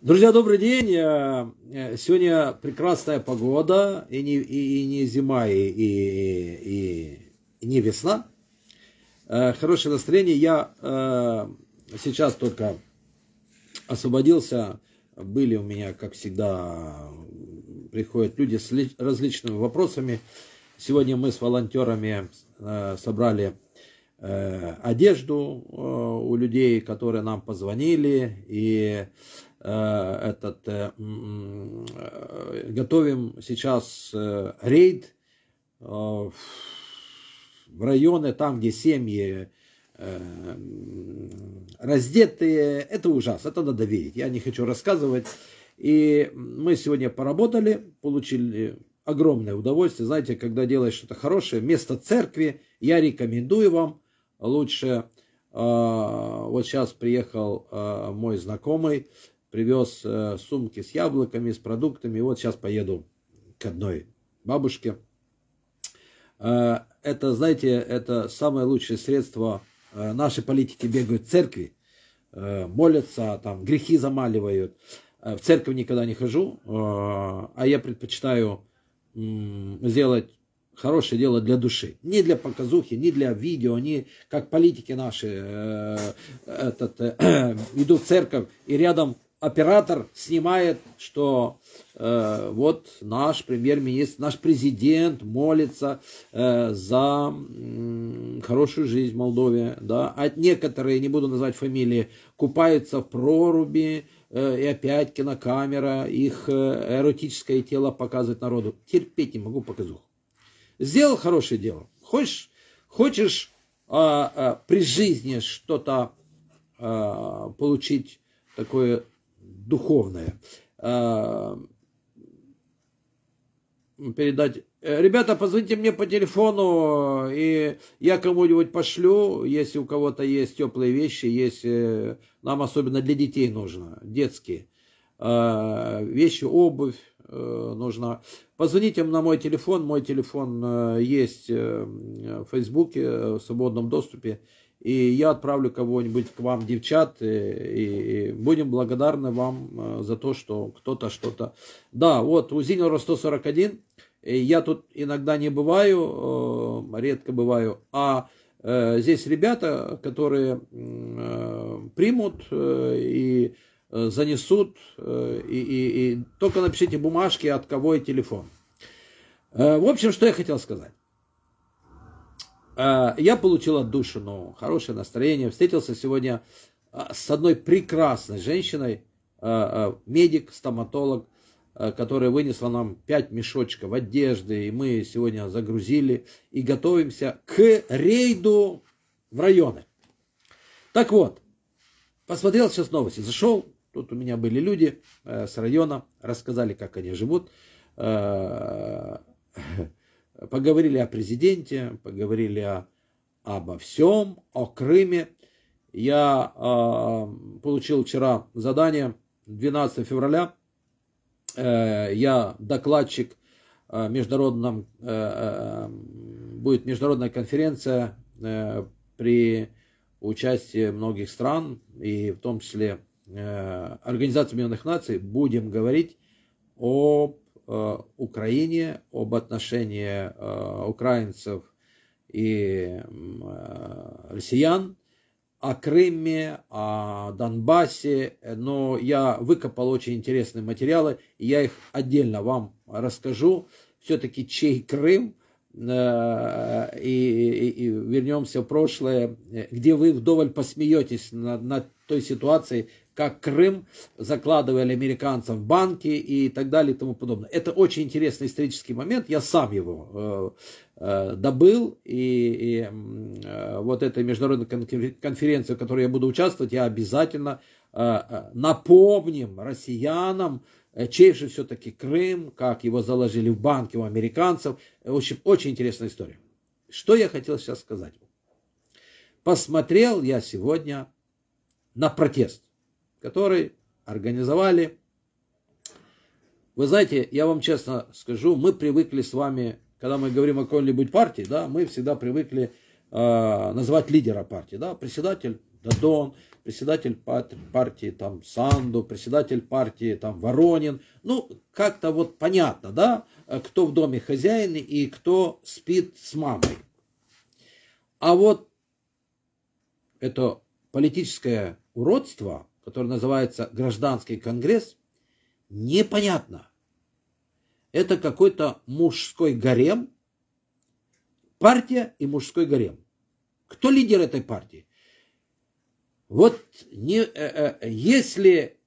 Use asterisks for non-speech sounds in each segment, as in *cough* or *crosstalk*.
Друзья, добрый день. Э, э, сегодня прекрасная погода, и не, и, и не зима, и, и, и не весна. Э, хорошее настроение. Я сейчас только освободился. Были у меня, как всегда, приходят люди с различными вопросами. Сегодня мы с волонтерами собрали одежду у людей, которые нам позвонили, и Э, этот, э, э, готовим сейчас рейд в районы, там, где семьи раздетые. Это ужас, это надо верить. Я не хочу рассказывать. И мы сегодня поработали, получили огромное удовольствие. Знаете, когда делаешь что-то хорошее, место церкви я рекомендую вам лучше. Вот сейчас приехал мой знакомый привез э, сумки с яблоками, с продуктами. вот сейчас поеду к одной бабушке. Э, это, знаете, это самое лучшее средство. Э, наши политики бегают в церкви, молятся, там грехи замаливают. В церковь никогда не хожу, а я предпочитаю сделать хорошее дело для души. Не для показухи, не для видео, не как политики наши этот, *clears throat* идут в церковь и рядом оператор снимает, что э, вот наш премьер-министр, наш президент молится э, за э, хорошую жизнь в Молдове. Да? А некоторые, не буду называть фамилии, купаются в проруби, э, и опять кинокамера, их э, эротическое тело показывает народу. Терпеть не могу показуху. Сделал хорошее дело. Хочешь, хочешь э, э, при жизни что-то э, получить такое духовное. А, передать. «Э, ребята, позвоните мне по телефону, и я кому-нибудь пошлю, если у кого-то есть теплые вещи, если э, нам особенно для детей нужно, детские а, вещи, обувь э, нужна. Позвоните на мой телефон, мой телефон есть в Фейсбуке в свободном доступе, и я отправлю кого-нибудь к вам, девчат, э, и, и будем благодарны вам э, за то, что кто-то что-то... Да, вот, у Зинера 141, э, я тут иногда не бываю, редко бываю, а здесь ребята, которые примут и занесут, и, и, и только напишите бумажки, от кого и телефон. В общем, что я хотел сказать. А, я получил отдушину, хорошее настроение. Встретился сегодня а, с одной прекрасной женщиной, а, медик, стоматолог, которая вынесла нам 5 мешочков одежды, и мы сегодня загрузили и готовимся к рейду в районы. Так вот, посмотрел сейчас новости, зашел, тут у меня были люди э, с района, рассказали, как они живут. Э, Поговорили о президенте, поговорили о, обо всем, о Крыме. Я э, получил вчера задание 12 февраля. Э, я докладчик э, международном, э, э, будет международная конференция э, при участии многих стран и в том числе э, Организации Объединенных Наций будем говорить об Э, Украине, об отношении э, украинцев и э, россиян, о Крыме, о Донбассе, но я выкопал очень интересные материалы, и я их отдельно вам расскажу. Все-таки чей Крым, и, и, и вернемся в прошлое, где вы вдоволь посмеетесь над, над той ситуацией, как Крым закладывали американцам в банки и так далее и тому подобное. Это очень интересный исторический момент, я сам его э, э добыл, и, и э, вот этой международной конференции, в которой я буду участвовать, я обязательно э, э напомним россиянам, э, чей же все-таки Крым, как его заложили в банки у американцев. В общем, очень интересная история. Что я хотел сейчас сказать? Посмотрел я сегодня на протест который организовали. Вы знаете, я вам честно скажу, мы привыкли с вами, когда мы говорим о какой-нибудь партии, да, мы всегда привыкли э, называть лидера партии, да, председатель Дадон, председатель партии там Санду, председатель партии там Воронин. Ну, как-то вот понятно, да, кто в доме хозяин и кто спит с мамой. А вот это политическое уродство, который называется «Гражданский конгресс», непонятно. Это какой-то мужской гарем, партия и мужской гарем. Кто лидер этой партии? Вот не, э, э, если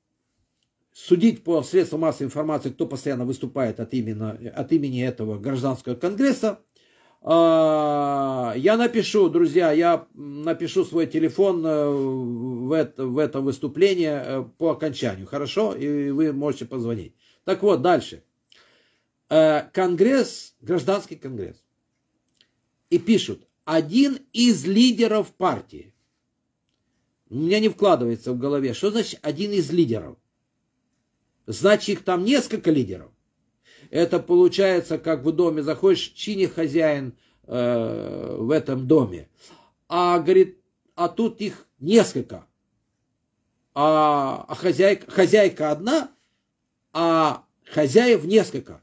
судить по средствам массовой информации, кто постоянно выступает от, именно, от имени этого гражданского конгресса, а, я напишу, друзья, я напишу свой телефон э, в это, в этом выступлении э, по окончанию, хорошо? И вы можете позвонить. Так вот, дальше. Э, конгресс, гражданский конгресс. И пишут, один из лидеров партии. У меня не вкладывается в голове, что значит один из лидеров? Значит, их там несколько лидеров. Это получается, как в доме заходишь, чини хозяин э, в этом доме. А, говорит, а тут их несколько. А, а хозяйка, хозяйка одна, а хозяев несколько.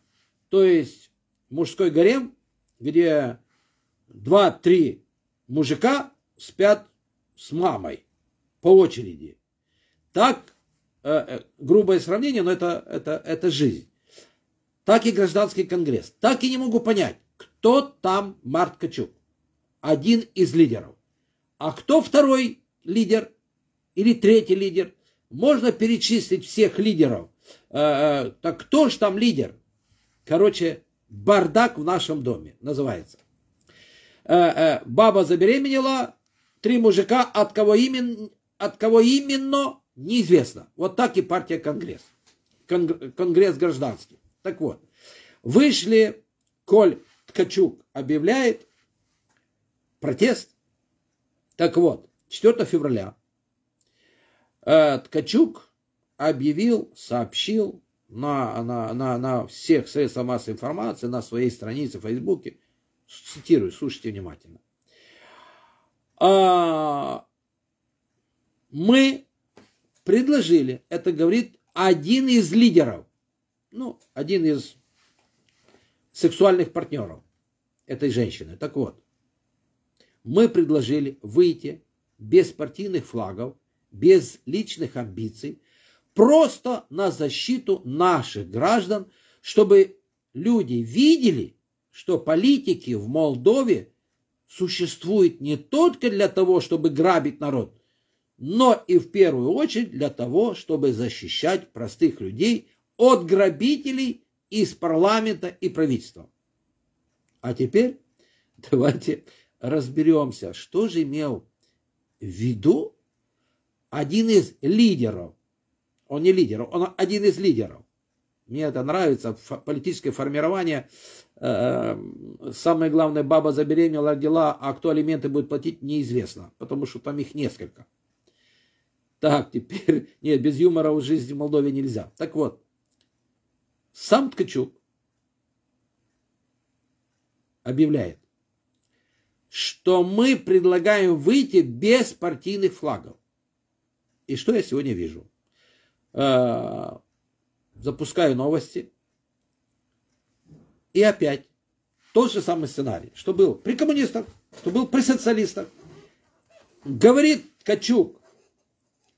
То есть мужской гарем, где два-три мужика спят с мамой по очереди. Так, э, э грубое сравнение, но это, это, это жизнь так и гражданский конгресс. Так и не могу понять, кто там Март Качук. Один из лидеров. А кто второй лидер или третий лидер? Можно перечислить всех лидеров. Э, э, так кто же там лидер? Короче, бардак в нашем доме называется. Э, баба забеременела, три мужика, от кого, именно? от кого именно, неизвестно. Вот так и партия Конгресс. Конгресс гражданский. Так вот, вышли, Коль Ткачук объявляет протест. Так вот, 4 февраля э, Ткачук объявил, сообщил на, на, на, на всех средствах массовой информации, на своей странице в Фейсбуке, цитирую, слушайте внимательно. А, мы предложили, это говорит один из лидеров ну, один из сексуальных партнеров этой женщины. Так вот, мы предложили выйти без партийных флагов, без личных амбиций, просто на защиту наших граждан, чтобы люди видели, что политики в Молдове существуют не только для того, чтобы грабить народ, но и в первую очередь для того, чтобы защищать простых людей от грабителей из парламента и правительства. А теперь давайте разберемся, что же имел в виду один из лидеров. Он не лидер, он один из лидеров. Мне это нравится, политическое формирование. Эм, самое главное, баба забеременела, дела. а кто алименты будет платить, неизвестно, потому что там их несколько. Так, теперь, *laughs* нет, без юмора в жизни в Молдове нельзя. Так вот, сам Ткачук объявляет, что мы предлагаем выйти без партийных флагов. И что я сегодня вижу? Э, запускаю новости. И опять тот же самый сценарий, что был при коммунистах, что был при социалистах. Говорит Качук,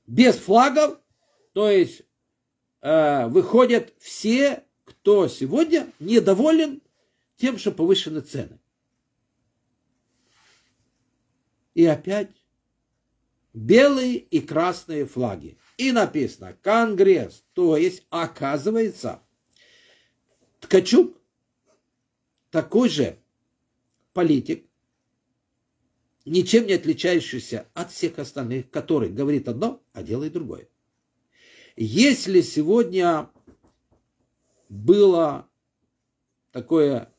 без флагов, то есть э, выходят все кто сегодня недоволен тем, что повышены цены. И опять белые и красные флаги. И написано «Конгресс». То есть, оказывается, Ткачук такой же политик, ничем не отличающийся от всех остальных, который говорит одно, а делает другое. Если сегодня было такое,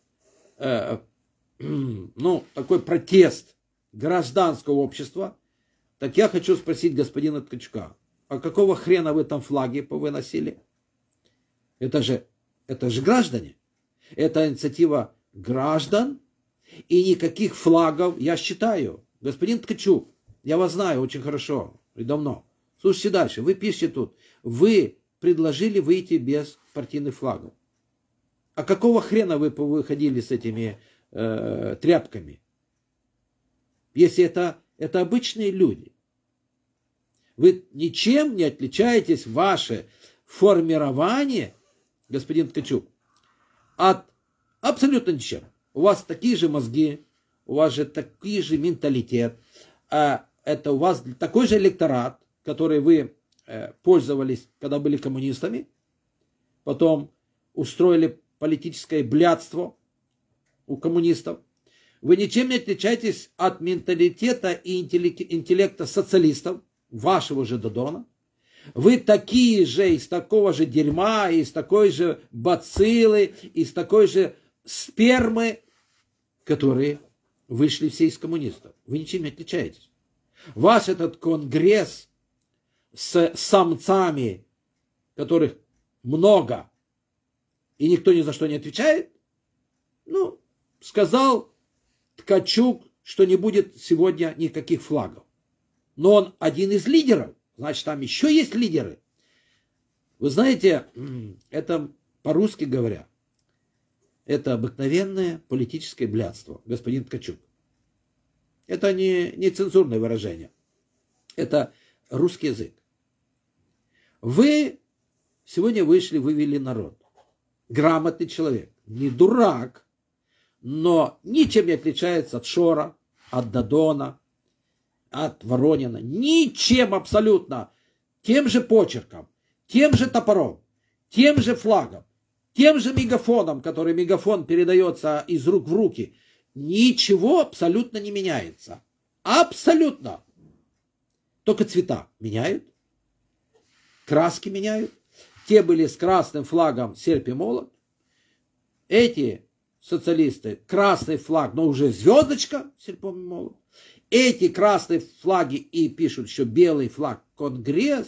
э, *clears throat* ну, такой протест гражданского общества, так я хочу спросить господина Ткачка, а какого хрена вы там флаги повыносили? Это же, это же граждане. Это инициатива граждан, и никаких флагов, я считаю. Господин Ткачук, я вас знаю очень хорошо и давно. Слушайте дальше, вы пишете тут, вы предложили выйти без партийных флагов. А какого хрена вы выходили с этими э, тряпками? Если это, это обычные люди. Вы ничем не отличаетесь, ваше формирование, господин Ткачук, от абсолютно ничем. У вас такие же мозги, у вас же такие же менталитет, а это у вас такой же электорат, который вы Э, пользовались, когда были коммунистами, потом устроили политическое блядство у коммунистов. Вы ничем не отличаетесь от менталитета и интеллекта социалистов, вашего же Додона. Вы такие же, из такого же дерьма, из такой же бациллы, из такой же спермы, которые вышли все из коммунистов. Вы ничем не отличаетесь. Ваш этот конгресс с самцами, которых много, и никто ни за что не отвечает, ну, сказал Ткачук, что не будет сегодня никаких флагов. Но он один из лидеров, значит, там еще есть лидеры. Вы знаете, *clears throat* это по-русски говоря, это обыкновенное политическое блядство, господин Ткачук. Это не, не цензурное выражение. Это русский язык. Вы сегодня вышли, вывели народ. Грамотный человек, не дурак, но ничем не отличается от Шора, от Дадона, от Воронина. Ничем абсолютно. Тем же почерком, тем же топором, тем же флагом, тем же мегафоном, который мегафон передается из рук в руки. Ничего абсолютно не меняется. Абсолютно. Только цвета меняют краски меняют. Те были с красным флагом серп и молот. Эти социалисты красный флаг, но уже звездочка серпом и молот. Эти красные флаги и пишут еще белый флаг Конгресс,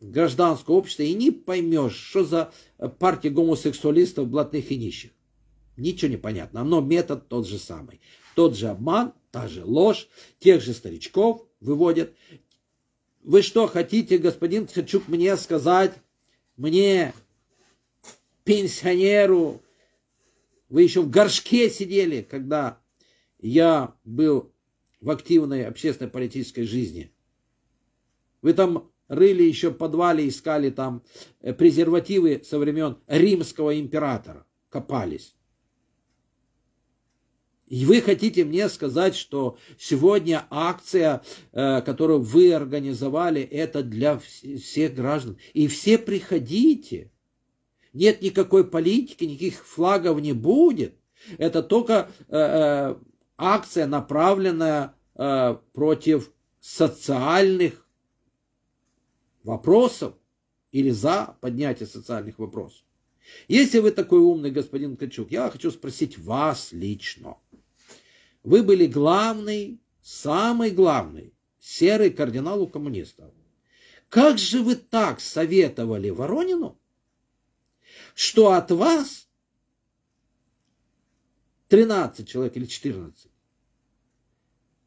гражданское общество, и не поймешь, что за партия гомосексуалистов, блатных и нищих. Ничего не понятно, но метод тот же самый. Тот же обман, та же ложь, тех же старичков выводят, вы что хотите, господин Ткачук, мне сказать, мне, пенсионеру, вы еще в горшке сидели, когда я был в активной общественной политической жизни. Вы там рыли еще подвале, искали там э, презервативы со времен римского императора, копались. И вы хотите мне сказать, что сегодня акция, э, которую вы организовали, это для всех граждан. И все приходите. Нет никакой политики, никаких флагов не будет. Это только э, э, акция, направленная против социальных вопросов или за поднятие социальных вопросов. Если вы такой умный господин Качук, я хочу спросить вас лично – вы были главный, самый главный, серый кардинал у коммунистов. Как же вы так советовали Воронину, что от вас 13 человек или 14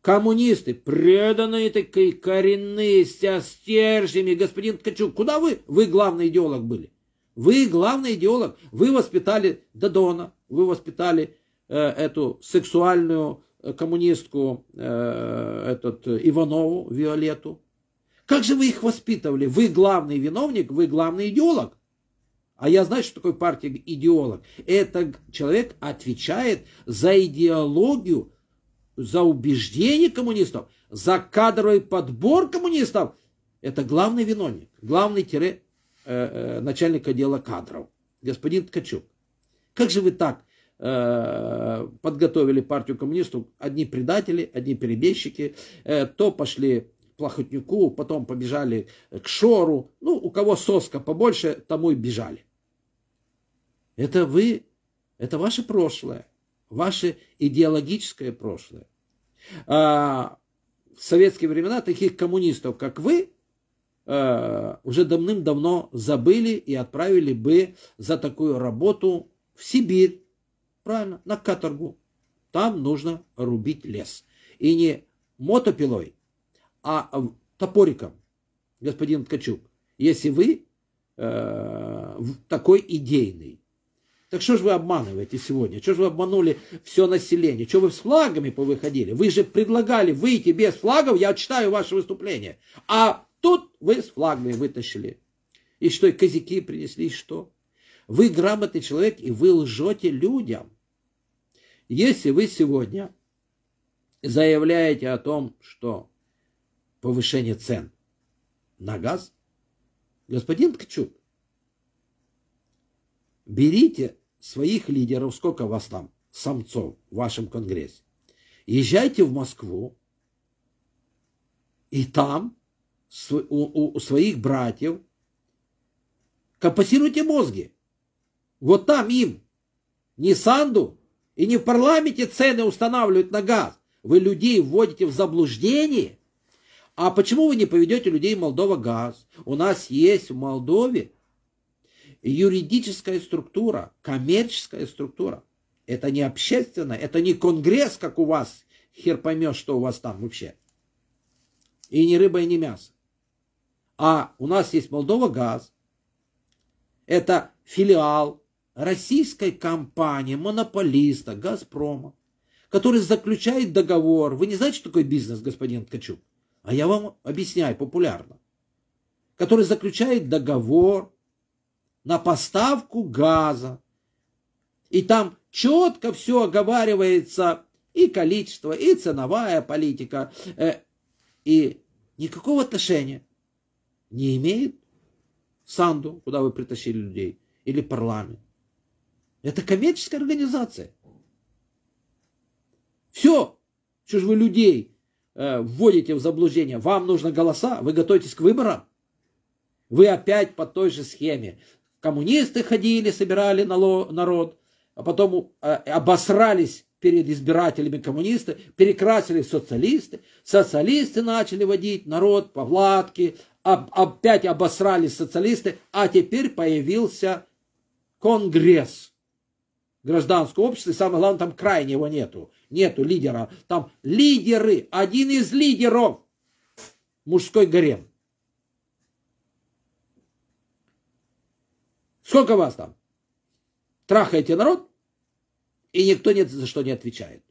коммунисты, преданные такие коренные, с стержнями, господин Ткачук, куда вы? Вы главный идеолог были. Вы главный идеолог. Вы воспитали Дадона, вы воспитали э, эту сексуальную коммунистку э, этот, Иванову, Виолету. Как же вы их воспитывали? Вы главный виновник, вы главный идеолог. А я знаю, что такое партия идеолог. Это человек отвечает за идеологию, за убеждение коммунистов, за кадровый подбор коммунистов. Это главный виновник, главный тире э, э, начальник отдела кадров, господин Ткачук. Как же вы так Э, подготовили партию коммунистов одни предатели, одни перебежчики, э, то пошли Плохотнюку, потом побежали к Шору. Ну, у кого соска побольше, тому и бежали. Это вы, это ваше прошлое, ваше идеологическое прошлое. А в советские времена таких коммунистов, как вы, э, уже давным-давно забыли и отправили бы за такую работу в Сибирь, правильно, на каторгу. Там нужно рубить лес. И не мотопилой, а э, топориком, господин Ткачук, если вы э, такой идейный. Так что же вы обманываете сегодня? Что же вы обманули все население? Что вы с флагами повыходили? Вы же предлагали выйти без флагов, я читаю ваше выступление. А тут вы с флагами вытащили. И что, и козяки принесли, и что? Вы грамотный человек, и вы лжете людям. Если вы сегодня заявляете о том, что повышение цен на газ, господин Ткачук, берите своих лидеров, сколько вас там, самцов в вашем конгрессе, езжайте в Москву, и там у, своих братьев компасируйте мозги. Вот там им, не Санду, и не в парламенте цены устанавливают на газ. Вы людей вводите в заблуждение. А почему вы не поведете людей Молдова газ? У нас есть в Молдове юридическая структура, коммерческая структура. Это не общественная, это не конгресс, как у вас. Хер поймет, что у вас там вообще. И не рыба, и не мясо. А у нас есть Молдова газ. Это филиал российской компании, монополиста, Газпрома, который заключает договор. Вы не знаете, что такое бизнес, господин Ткачук? А я вам объясняю популярно. Который заключает договор на поставку газа. И там четко все оговаривается и количество, и ценовая политика. Э, и никакого отношения не имеет Санду, куда вы притащили людей, или парламент. Это коммерческая организация. Все. Что же вы людей э, вводите в заблуждение? Вам нужно голоса, вы готовитесь к выборам. Вы опять по той же схеме. Коммунисты ходили, собирали народ, а потом э, обосрались перед избирателями коммунисты, перекрасили социалисты, социалисты начали водить народ по Владке, об, опять обосрались социалисты, а теперь появился Конгресс гражданского общества, и самое главное, там крайнего нету, нету лидера. Там лидеры, один из лидеров, мужской гарем. Сколько вас там? Трахаете народ, и никто нет за что не отвечает.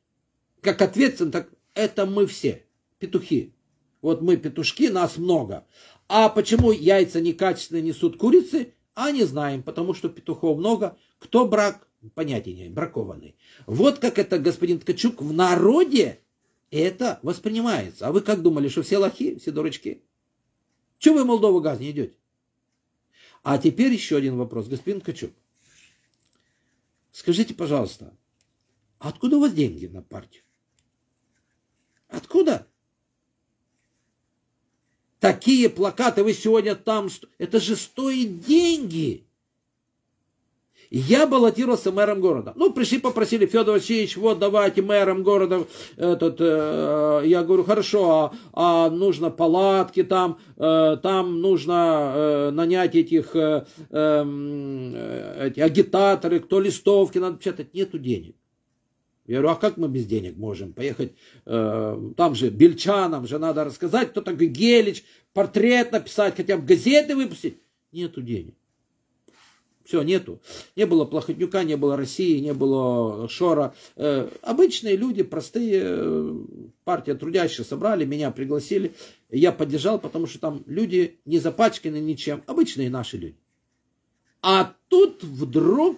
Как ответственен, так это мы все, петухи. Вот мы петушки, нас много. А почему яйца некачественные несут курицы, а не знаем, потому что петухов много. Кто брак, понятия не бракованный. Вот как это господин Ткачук в народе это воспринимается. А вы как думали, что все лохи, все дурачки? Чего вы в Молдову газ не идете? А теперь еще один вопрос, господин Ткачук. Скажите, пожалуйста, откуда у вас деньги на партию? Откуда? Такие плакаты вы сегодня там... Это же стоит деньги. Я баллотировался мэром города. Ну, пришли, попросили, Федор Васильевич, вот давайте мэром города. Этот, э, э, я говорю, хорошо, а, а нужно палатки там, э, там нужно э, нанять этих э, эм, э, эти агитаторы, кто листовки надо печатать. Нету денег. Я говорю, а как мы без денег можем поехать? Э, там же бельчанам же надо рассказать, кто такой Гелич, портрет написать, хотя бы газеты выпустить. Нету денег. Все, нету. Не было Плохотнюка, не было России, не было Шора. Э, обычные люди, простые, э, партия трудящие собрали, меня пригласили. Я поддержал, потому что там люди не запачканы ничем. Обычные наши люди. А тут вдруг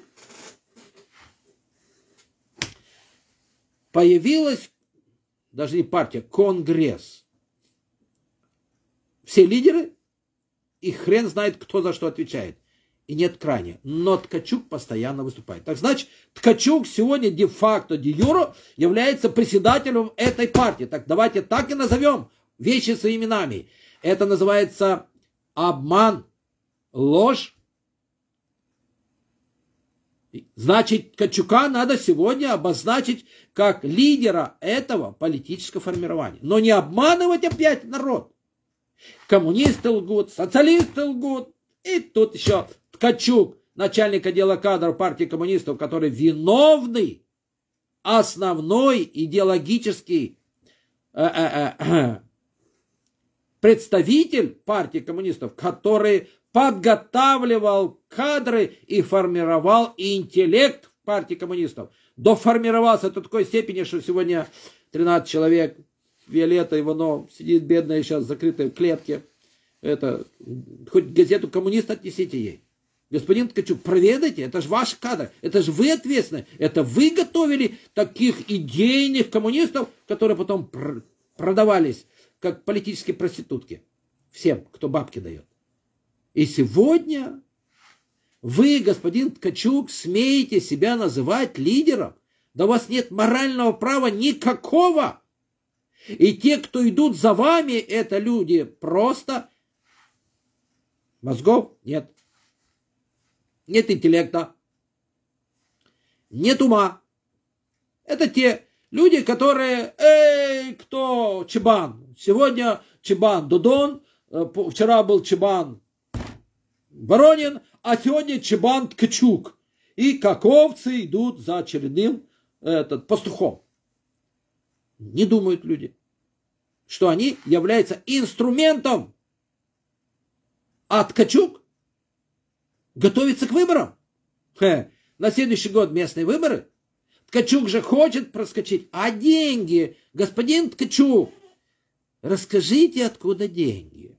появилась, даже не партия, конгресс. Все лидеры, и хрен знает, кто за что отвечает и нет крайне. Но Ткачук постоянно выступает. Так значит, Ткачук сегодня де-факто, де-юро является председателем этой партии. Так давайте так и назовем вещи своими именами. Это называется обман, ложь. Значит, Ткачука надо сегодня обозначить как лидера этого политического формирования. Но не обманывать опять народ. Коммунисты лгут, социалисты лгут, и тут еще Ткачук, начальник отдела кадров партии коммунистов, который виновный, основной идеологический э -э -э *clears throat* представитель партии коммунистов, который подготавливал кадры и формировал интеллект партии коммунистов. Доформировался до такой степени, что сегодня 13 человек, Виолетта Иванов сидит бедная сейчас, закрытая в клетке. Это, хоть газету коммунист отнесите ей. Господин Ткачук, проведайте, это же ваш кадр, это же вы ответственны, это вы готовили таких идейных коммунистов, которые потом пр продавались как политические проститутки всем, кто бабки дает. И сегодня вы, господин Ткачук, смеете себя называть лидером, да у вас нет морального права никакого. И те, кто идут за вами, это люди просто мозгов нет нет интеллекта, нет ума. Это те люди, которые, эй, кто Чебан? Сегодня Чебан Дудон, э, вчера был Чебан Воронин, а сегодня Чебан Ткачук. И как овцы идут за очередным этот, пастухом. Не думают люди, что они являются инструментом. А Ткачук готовится к выборам. Хе. На следующий год местные выборы. Ткачук же хочет проскочить. А деньги, господин Ткачук, расскажите, откуда деньги.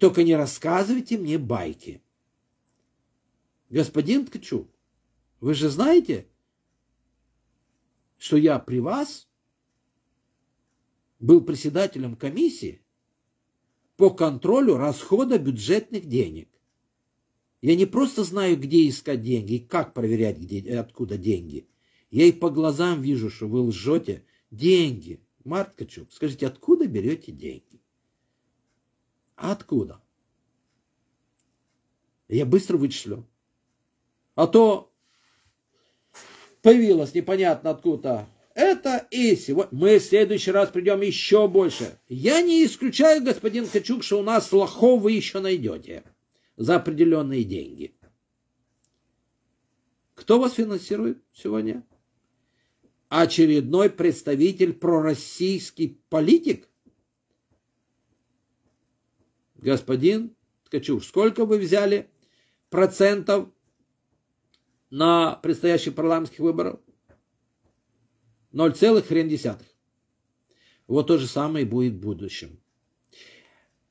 Только не рассказывайте мне байки. Господин Ткачук, вы же знаете, что я при вас был председателем комиссии по контролю расхода бюджетных денег. Я не просто знаю, где искать деньги и как проверять, где, откуда деньги. Я и по глазам вижу, что вы лжете. Деньги. Март Качук, скажите, откуда берете деньги? Откуда? Я быстро вычислю. А то появилось непонятно откуда это и сегодня. Мы в следующий раз придем еще больше. Я не исключаю, господин Качук, что у нас лохов вы еще найдете за определенные деньги. Кто вас финансирует сегодня? Очередной представитель пророссийский политик? Господин Ткачук, сколько вы взяли процентов на предстоящих парламентских выборах? 0,1. Вот то же самое и будет в будущем.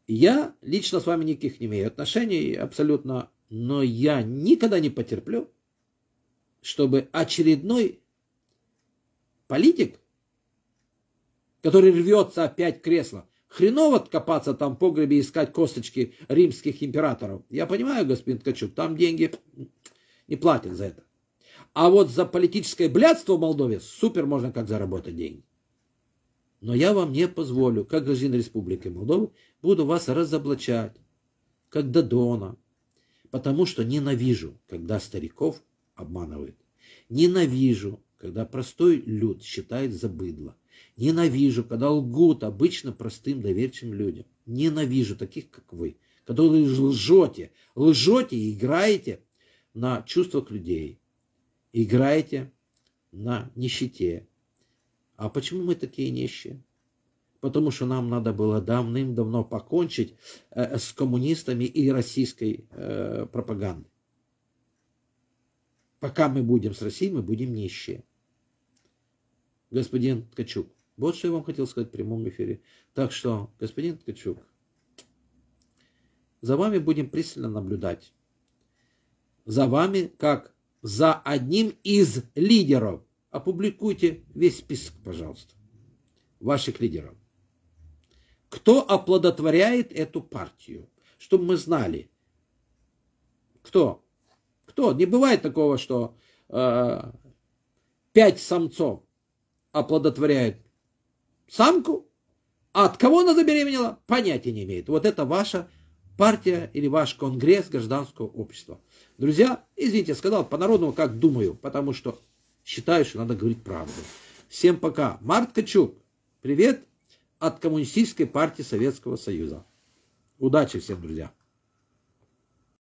Я лично с вами никаких не имею отношений абсолютно, но я никогда не потерплю, чтобы очередной политик, который рвется опять кресло, хреново копаться там в погребе искать косточки римских императоров. Я понимаю, господин Ткачук, там деньги не платят за это. А вот за политическое блядство в Молдове супер можно как заработать деньги. Но я вам не позволю, как гражданин Республики Молдова, буду вас разоблачать, как Дадона, потому что ненавижу, когда стариков обманывают. Ненавижу, когда простой люд считает забыдло, Ненавижу, когда лгут обычно простым доверчивым людям. Ненавижу таких, как вы, которые лжете, лжете и играете на чувствах людей, играете на нищете, а почему мы такие нищие? Потому что нам надо было давным-давно покончить э, с коммунистами и российской э, пропагандой. Пока мы будем с Россией, мы будем нищие. Господин Ткачук, вот что я вам хотел сказать в прямом эфире. Так что, господин Ткачук, за вами будем пристально наблюдать. За вами как за одним из лидеров Опубликуйте весь список, пожалуйста, ваших лидеров. Кто оплодотворяет эту партию? Чтобы мы знали. Кто? Кто? Не бывает такого, что э, пять самцов оплодотворяют самку, а от кого она забеременела, понятия не имеет. Вот это ваша партия или ваш конгресс гражданского общества. Друзья, извините, сказал по-народному, как думаю, потому что считаю, что надо говорить правду. Всем пока. Март Качук, привет от Коммунистической партии Советского Союза. Удачи всем, друзья!